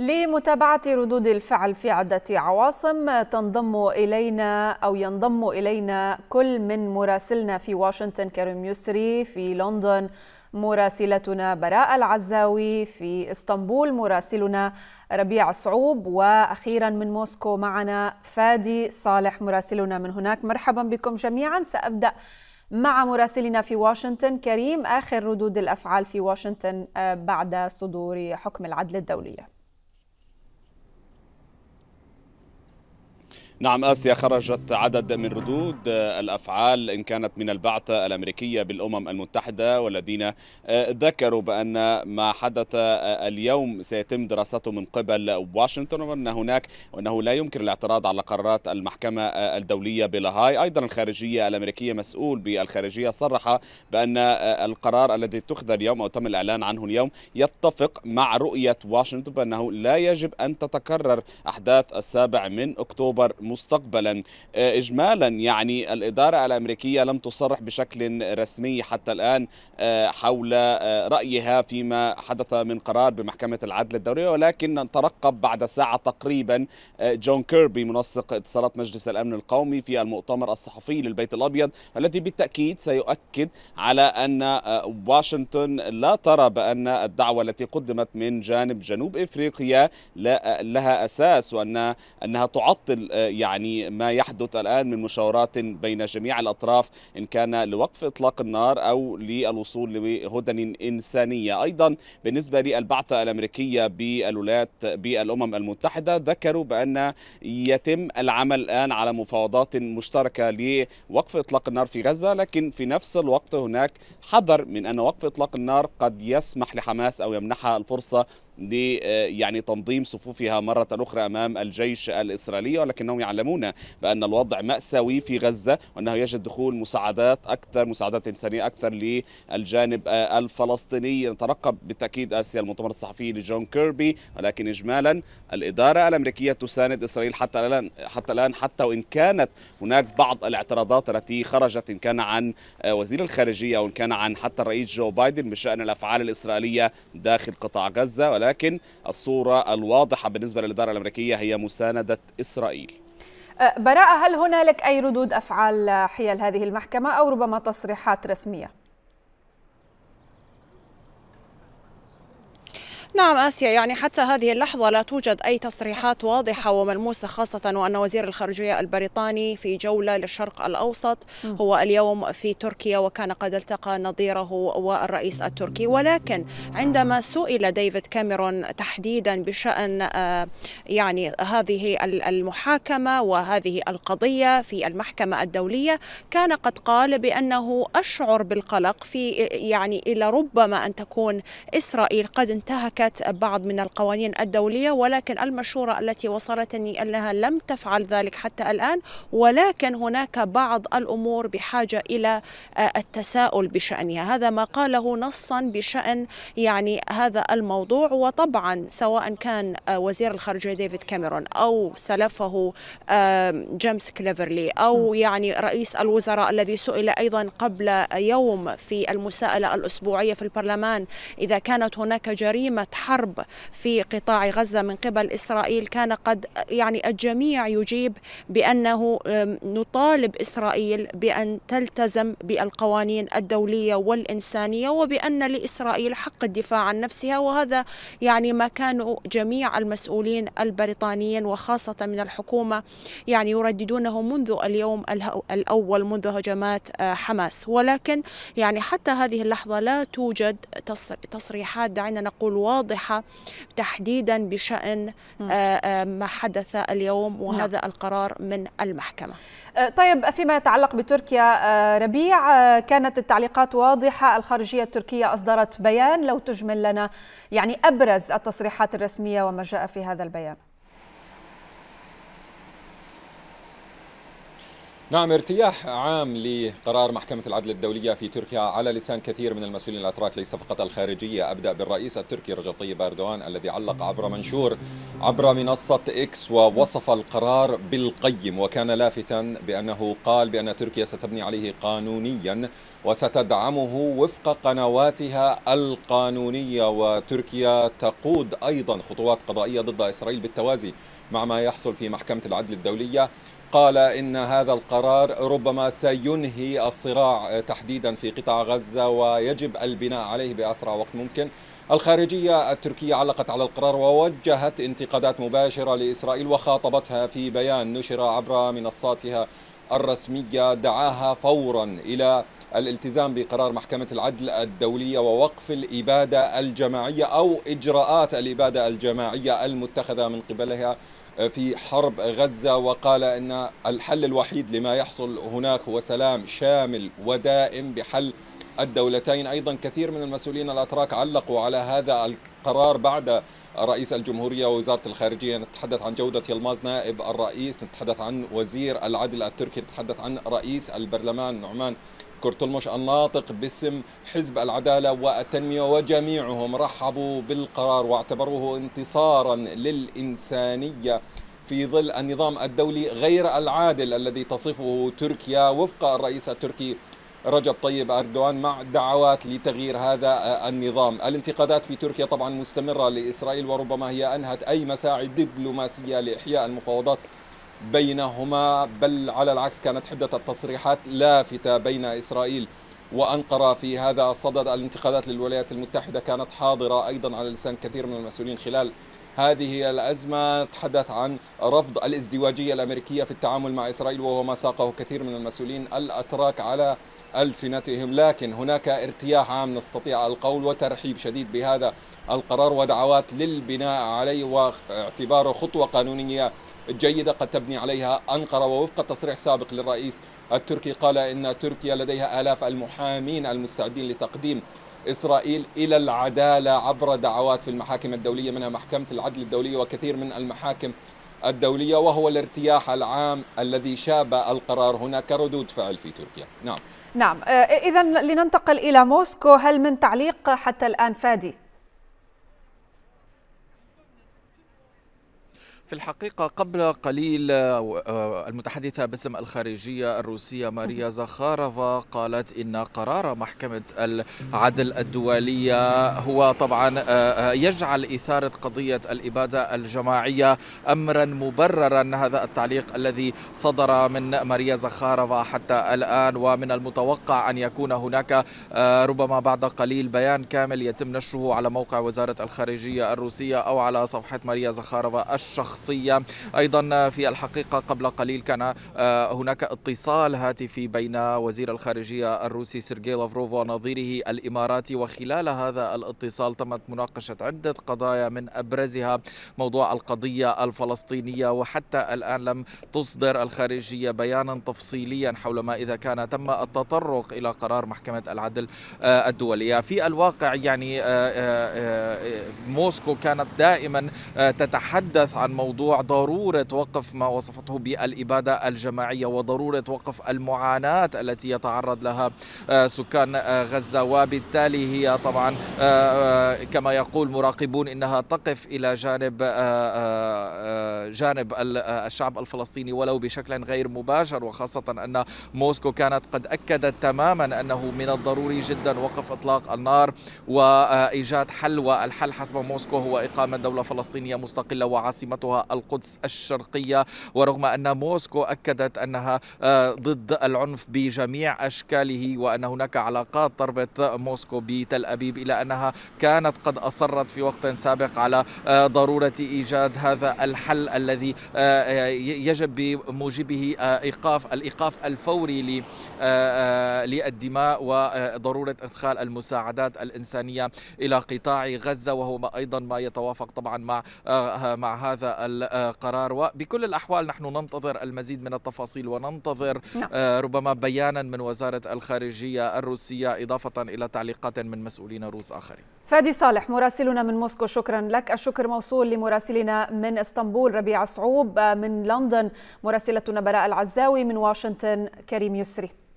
لمتابعة ردود الفعل في عدة عواصم تنضم إلينا أو ينضم إلينا كل من مراسلنا في واشنطن كريم يسري في لندن مراسلتنا براء العزاوي في اسطنبول مراسلنا ربيع صعوب واخيرا من موسكو معنا فادي صالح مراسلنا من هناك مرحبا بكم جميعا سابدا مع مراسلنا في واشنطن كريم اخر ردود الافعال في واشنطن آه، بعد صدور حكم العدل الدوليه نعم آسيا خرجت عدد من ردود الأفعال إن كانت من البعثة الأمريكية بالأمم المتحدة والذين ذكروا بأن ما حدث اليوم سيتم دراسته من قبل واشنطن وأن هناك وأنه لا يمكن الاعتراض على قرارات المحكمة الدولية بلاهاي أيضا الخارجية الأمريكية مسؤول بالخارجية صرح بأن القرار الذي اتخذ اليوم أو تم الإعلان عنه اليوم يتفق مع رؤية واشنطن بأنه لا يجب أن تتكرر أحداث السابع من أكتوبر مستقبلا آه، إجمالا يعني الإدارة الأمريكية لم تصرح بشكل رسمي حتى الآن آه، حول آه، رأيها فيما حدث من قرار بمحكمة العدل الدولية ولكن نترقب بعد ساعة تقريبا جون كيربي منسق اتصالات مجلس الأمن القومي في المؤتمر الصحفي للبيت الأبيض الذي بالتأكيد سيؤكد على أن واشنطن لا ترى بأن الدعوة التي قدمت من جانب جنوب إفريقيا لها أساس وأنها أنها تعطل يعني ما يحدث الآن من مشاورات بين جميع الأطراف إن كان لوقف إطلاق النار أو للوصول لهدن إنسانية أيضا بالنسبة للبعثة الأمريكية بالولايات بالأمم المتحدة ذكروا بأن يتم العمل الآن على مفاوضات مشتركة لوقف إطلاق النار في غزة لكن في نفس الوقت هناك حذر من أن وقف إطلاق النار قد يسمح لحماس أو يمنحها الفرصة ل آه، يعني تنظيم صفوفها مرة أخرى أمام الجيش الإسرائيلي ولكنهم يعلمون بأن الوضع مأساوي في غزة وأنه يجب دخول مساعدات أكثر مساعدات إنسانية أكثر للجانب آه، الفلسطيني نترقب بالتأكيد آسيا المؤتمر الصحفي لجون كيربي ولكن إجمالا الإدارة الأمريكية تساند إسرائيل حتى الآن حتى الآن حتى وإن كانت هناك بعض الاعتراضات التي خرجت إن كان عن آه، وزير الخارجية أو إن كان عن حتى الرئيس جو بايدن بشأن الأفعال الإسرائيلية داخل قطاع غزة ولكن ولكن الصورة الواضحة بالنسبة للإدارة الأمريكية هي مساندة إسرائيل أه، براءة هل هنالك أي ردود أفعال حيال هذه المحكمة أو ربما تصريحات رسمية؟ نعم آسيا يعني حتى هذه اللحظة لا توجد أي تصريحات واضحة وملموسة خاصة وأن وزير الخارجية البريطاني في جولة للشرق الأوسط هو اليوم في تركيا وكان قد التقى نظيره والرئيس التركي ولكن عندما سئل ديفيد كاميرون تحديدا بشأن آه، يعني هذه المحاكمة وهذه القضية في المحكمة الدولية كان قد قال بأنه أشعر بالقلق في يعني إلى ربما أن تكون إسرائيل قد انتهك انتهاكات بعض من القوانين الدولية ولكن المشورة التي وصلتني أنها لم تفعل ذلك حتى الآن ولكن هناك بعض الأمور بحاجة إلى آه، التساؤل بشأنها هذا ما قاله نصا بشأن يعني هذا الموضوع وطبعا سواء كان آه، وزير الخارجية ديفيد كاميرون أو سلفه جيمس كليفرلي أو يعني رئيس الوزراء الذي سئل أيضا قبل يوم في المساءلة الأسبوعية في البرلمان إذا كانت هناك جريمة حرب في قطاع غزة من قبل إسرائيل كان قد يعني الجميع يجيب بأنه نطالب إسرائيل بأن تلتزم بالقوانين الدولية والإنسانية وبأن لإسرائيل حق الدفاع عن نفسها وهذا يعني ما كانوا جميع المسؤولين البريطانيين وخاصة من الحكومة يعني يرددونه منذ اليوم الأول منذ هجمات آه، حماس ولكن يعني حتى هذه اللحظة لا توجد تصريحات دعينا نقول واضحة واضحه تحديدا بشان آه، آه، ما حدث اليوم نعم. وهذا القرار من المحكمه. آه، طيب فيما يتعلق بتركيا ربيع كانت التعليقات واضحه، الخارجيه التركيه اصدرت بيان لو تجمل لنا يعني ابرز التصريحات الرسميه وما جاء في هذا البيان. نعم ارتياح عام لقرار محكمة العدل الدولية في تركيا على لسان كثير من المسؤولين الأتراك ليس فقط الخارجية أبدأ بالرئيس التركي رجب طيب أردوان الذي علق عبر منشور عبر منصة إكس ووصف القرار بالقيم وكان لافتا بأنه قال بأن تركيا ستبني عليه قانونيا وستدعمه وفق قنواتها القانونية وتركيا تقود أيضا خطوات قضائية ضد إسرائيل بالتوازي مع ما يحصل في محكمة العدل الدولية قال إن هذا القرار ربما سينهي الصراع تحديدا في قطاع غزة ويجب البناء عليه بأسرع وقت ممكن الخارجية التركية علقت على القرار ووجهت انتقادات مباشرة لإسرائيل وخاطبتها في بيان نشر عبر منصاتها الرسمية دعاها فورا إلى الالتزام بقرار محكمة العدل الدولية ووقف الإبادة الجماعية أو إجراءات الإبادة الجماعية المتخذة من قبلها في حرب غزة وقال أن الحل الوحيد لما يحصل هناك هو سلام شامل ودائم بحل الدولتين أيضا كثير من المسؤولين الأتراك علقوا على هذا القرار بعد رئيس الجمهورية ووزارة الخارجية نتحدث عن جودة يلماز نائب الرئيس نتحدث عن وزير العدل التركي نتحدث عن رئيس البرلمان نعمان كرتلمش الناطق باسم حزب العدالة والتنمية وجميعهم رحبوا بالقرار واعتبروه انتصارا للإنسانية في ظل النظام الدولي غير العادل الذي تصفه تركيا وفق الرئيس التركي رجب طيب أردوان مع دعوات لتغيير هذا النظام الانتقادات في تركيا طبعا مستمرة لإسرائيل وربما هي أنهت أي مساعي دبلوماسية لإحياء المفاوضات بينهما بل على العكس كانت حدة التصريحات لافتة بين إسرائيل وأنقرة في هذا الصدد الانتقادات للولايات المتحدة كانت حاضرة أيضا على لسان كثير من المسؤولين خلال هذه الأزمة تحدث عن رفض الازدواجية الأمريكية في التعامل مع إسرائيل وهو ما ساقه كثير من المسؤولين الأتراك على ألسنتهم لكن هناك ارتياح عام نستطيع القول وترحيب شديد بهذا القرار ودعوات للبناء عليه واعتباره خطوة قانونية جيدة قد تبني عليها أنقرة ووفق تصريح سابق للرئيس التركي قال إن تركيا لديها آلاف المحامين المستعدين لتقديم إسرائيل إلى العدالة عبر دعوات في المحاكم الدولية منها محكمة العدل الدولية وكثير من المحاكم الدولية وهو الارتياح العام الذي شاب القرار هنا كردود فعل في تركيا نعم نعم آه، إذا لننتقل إلى موسكو هل من تعليق حتى الآن فادي؟ في الحقيقة قبل قليل آه، آه، المتحدثة باسم الخارجية الروسية ماريا زخارفا قالت إن قرار محكمة العدل الدولية هو طبعا آه، يجعل إثارة قضية الإبادة الجماعية أمرا مبررا هذا التعليق الذي صدر من ماريا زخارفا حتى الآن ومن المتوقع أن يكون هناك ربما بعد قليل بيان كامل يتم نشره على موقع وزارة الخارجية الروسية أو على صفحة ماريا زخارفا الشخص شخصية أيضا في الحقيقة قبل قليل كان آه، هناك اتصال هاتفي بين وزير الخارجية الروسي سيرجي لافروف ونظيره الإماراتي وخلال هذا الاتصال تمت مناقشة عدة قضايا من أبرزها موضوع القضية الفلسطينية وحتى الآن لم تصدر الخارجية بيانا تفصيليا حول ما إذا كان تم التطرق إلى قرار محكمة العدل آه، الدولية في الواقع يعني آه، موسكو كانت دائما تتحدث عن موضوع موضوع ضروره وقف ما وصفته بالاباده الجماعيه وضروره وقف المعاناه التي يتعرض لها آه، سكان آه، غزه وبالتالي هي طبعا آه، كما يقول مراقبون انها تقف الى جانب جانب الشعب الفلسطيني ولو بشكل غير مباشر وخاصه ان موسكو كانت قد اكدت تماما انه من الضروري جدا وقف اطلاق النار وايجاد حل والحل حسب موسكو هو اقامه دوله فلسطينيه مستقله وعاصمتها القدس الشرقية ورغم أن موسكو أكدت أنها آه، ضد العنف بجميع أشكاله وأن هناك علاقات تربط موسكو بتل أبيب إلى أنها كانت قد أصرت في وقت سابق على آه، ضرورة إيجاد هذا الحل الذي آه، يجب بموجبه إيقاف الإيقاف الفوري للدماء وضرورة إدخال المساعدات الإنسانية إلى قطاع غزة وهو أيضا ما يتوافق طبعا مع مع هذا القرار وبكل الأحوال نحن ننتظر المزيد من التفاصيل وننتظر نعم. آه، ربما بيانا من وزارة الخارجية الروسية إضافة إلى تعليقات من مسؤولين روس آخرين فادي صالح مراسلنا من موسكو شكرا لك الشكر موصول لمراسلنا من اسطنبول ربيع صعوب آه، من لندن مراسلتنا براء العزاوي من واشنطن كريم يسري